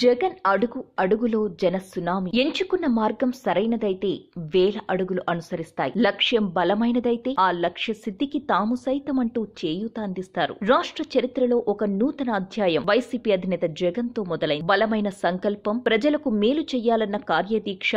జగన్ అడుగు అడుగులో జన సునామీ ఎంచుకున్న మార్గం సరైనదైతే వేల అడుగులు అనుసరిస్తాయి లక్ష్యం బలమైనదైతే ఆ లక్ష్య సిద్ధికి తాము సైతం అంటూ చేయూత అందిస్తారు రాష్ట్ర చరిత్రలో ఒక నూతన అధ్యాయం వైసీపీ అధినేత జగన్ తో మొదలైన బలమైన సంకల్పం ప్రజలకు మేలు చెయ్యాలన్న కార్యదీక్ష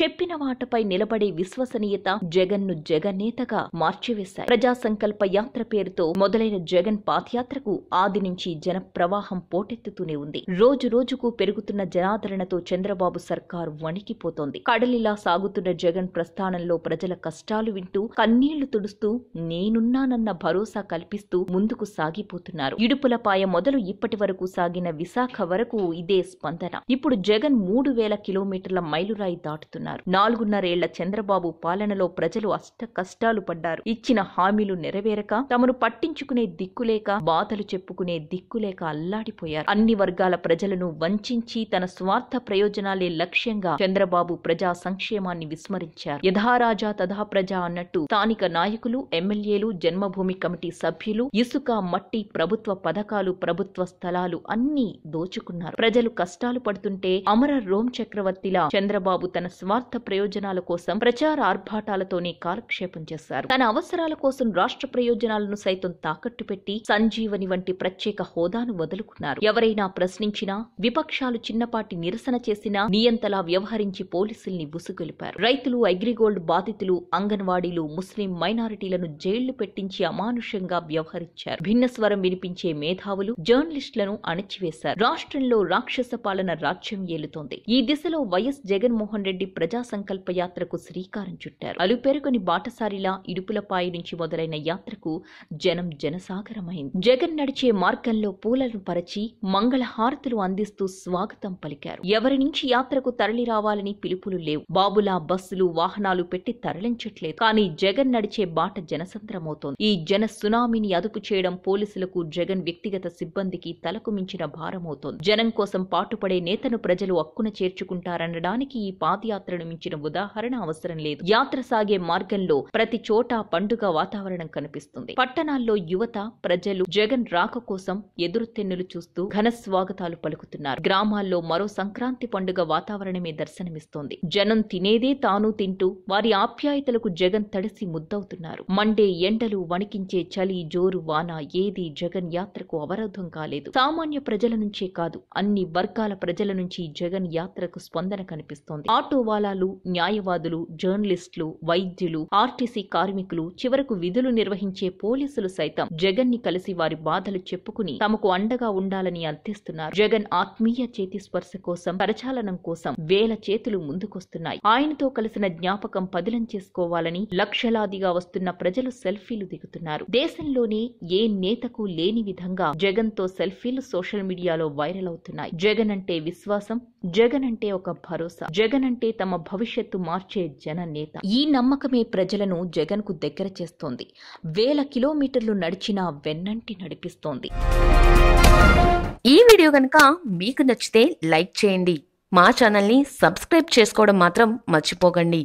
చెప్పిన వాటపై నిలబడే విశ్వసనీయత జగన్ ను జగన్నేతగా మార్చివేశాయి ప్రజా సంకల్ప యాత్ర పేరుతో మొదలైన జగన్ పాదయాత్రకు ఆది నుంచి జన ప్రవాహం పోటెత్తుతూనే ఉంది రోజు రోజుకు మేరకు పెరుగుతున్న జనాదరణతో చంద్రబాబు సర్కారు వణికిపోతోంది కడలిలా సాగుతున్న జగన్ ప్రస్థానంలో ప్రజల కష్టాలు వింటూ కన్నీళ్లు తుడుస్తూ నేనున్నానన్న భరోసా కల్పిస్తూ ముందుకు సాగిపోతున్నారు ఇడుపులపాయ మొదలు ఇప్పటి వరకు సాగిన విశాఖ వరకు ఇదే స్పందన ఇప్పుడు జగన్ మూడు వేల కిలోమీటర్ల మైలురాయి దాటుతున్నారు నాలుగున్నరేళ్ల చంద్రబాబు పాలనలో ప్రజలు అష్ట కష్టాలు పడ్డారు ఇచ్చిన హామీలు నెరవేరక తమను పట్టించుకునే దిక్కులేక బాధలు చెప్పుకునే దిక్కులేక అల్లాడిపోయారు అన్ని వర్గాల ప్రజలను వంచ వంచి తన స్వార్థ ప్రయోజనాలే లక్ష్యంగా చంద్రబాబు ప్రజా సంక్షేమాన్ని విస్మరించారు యథారాజా తథా ప్రజా అన్నట్టు స్థానిక నాయకులు ఎమ్మెల్యేలు జన్మభూమి కమిటీ సభ్యులు ఇసుక మట్టి ప్రభుత్వ పథకాలు ప్రభుత్వ స్థలాలు అన్నీ దోచుకున్నారు ప్రజలు కష్టాలు పడుతుంటే అమర రోమ్ చక్రవర్తిలా చంద్రబాబు తన స్వార్థ ప్రయోజనాల కోసం ప్రచార ఆర్భాటాలతోనే కాలక్షేపం చేశారు తన అవసరాల కోసం రాష్ట్ర ప్రయోజనాలను సైతం తాకట్టు పెట్టి సంజీవని వంటి ప్రత్యేక హోదాను వదులుకున్నారు ఎవరైనా ప్రశ్నించినా విపక్ష ప్రతిపక్షాలు చిన్నపాటి నిరసన చేసినా నియంతలా వ్యవహరించి పోలీసుల్ని బుసుగొలిపారు రైతులు అగ్రిగోల్డ్ బాధితులు అంగన్వాడీలు ముస్లిం మైనారిటీలను జైళ్లు పెట్టించి అమానుషంగా వ్యవహరించారు భిన్న స్వరం వినిపించే మేధావులు జర్నలిస్టులను అణచివేశారు రాష్ట్రంలో రాక్షస పాలన రాజ్యం ఏలుతోంది ఈ దిశలో వైఎస్ జగన్మోహన్ రెడ్డి ప్రజా సంకల్ప యాత్రకు శ్రీకారం చుట్టారు అలు పేరుకొని బాటసారిలా ఇడుపులపాయి నుంచి మొదలైన యాత్రకు జనం జనసాగరమైంది జగన్ నడిచే మార్గంలో పూలను పరచి హారతులు అందిస్తూ స్వాగతం పలికారు ఎవరి నుంచి యాత్రకు తరలి రావాలని పిలుపులు లేవు బాబులా బస్సులు వాహనాలు పెట్టి తరలించట్లేదు కానీ జగన్ నడిచే బాట జనసంద్రమవుతోంది ఈ జన సునామీని అదుపు చేయడం పోలీసులకు జగన్ వ్యక్తిగత సిబ్బందికి తలకు మించిన భారమవుతోంది జనం కోసం పాటుపడే నేతను ప్రజలు అక్కున చేర్చుకుంటారనడానికి ఈ పాదయాత్రను మించిన ఉదాహరణ అవసరం లేదు యాత్ర సాగే మార్గంలో ప్రతి చోట పండుగ వాతావరణం కనిపిస్తుంది పట్టణాల్లో యువత ప్రజలు జగన్ రాక కోసం ఎదురుతెన్నులు చూస్తూ ఘన స్వాగతాలు పలుకుతున్నారు గ్రామాల్లో మరో సంక్రాంతి పండుగ వాతావరణమే దర్శనమిస్తోంది జనం తినేదే తాను తింటూ వారి ఆప్యాయతలకు జగన్ తడిసి ముద్దవుతున్నారు మండే ఎండలు వణికించే చలి జోరు వాన ఏది జగన్ యాత్రకు అవరోధం కాలేదు సామాన్య ప్రజల నుంచే కాదు అన్ని వర్గాల ప్రజల నుంచి జగన్ యాత్రకు స్పందన కనిపిస్తోంది ఆటోవాలాలు న్యాయవాదులు జర్నలిస్టులు వైద్యులు ఆర్టీసీ కార్మికులు చివరకు విధులు నిర్వహించే పోలీసులు సైతం జగన్ ని కలిసి వారి బాధలు చెప్పుకుని తమకు అండగా ఉండాలని అర్థిస్తున్నారు జగన్ ఆత్మీయ స్వీయ చేతి స్పర్శ కోసం పరచాలనం కోసం వేల చేతులు ముందుకొస్తున్నాయి ఆయనతో కలిసిన జ్ఞాపకం పదిలం చేసుకోవాలని లక్షలాదిగా వస్తున్న ప్రజలు సెల్ఫీలు దిగుతున్నారు దేశంలోనే ఏ నేతకు లేని విధంగా జగన్ తో సెల్ఫీలు సోషల్ మీడియాలో వైరల్ అవుతున్నాయి జగన్ అంటే విశ్వాసం జగన్ అంటే ఒక భరోసా జగన్ అంటే తమ భవిష్యత్తు మార్చే జన నేత ఈ నమ్మకమే ప్రజలను జగన్ కు దగ్గర చేస్తోంది వేల కిలోమీటర్లు నడిచినా వెన్నంటి నడిపిస్తోంది ఈ వీడియో కనుక మీకు నచ్చితే లైక్ చేయండి మా ఛానల్ని సబ్స్క్రైబ్ చేసుకోవడం మాత్రం మర్చిపోకండి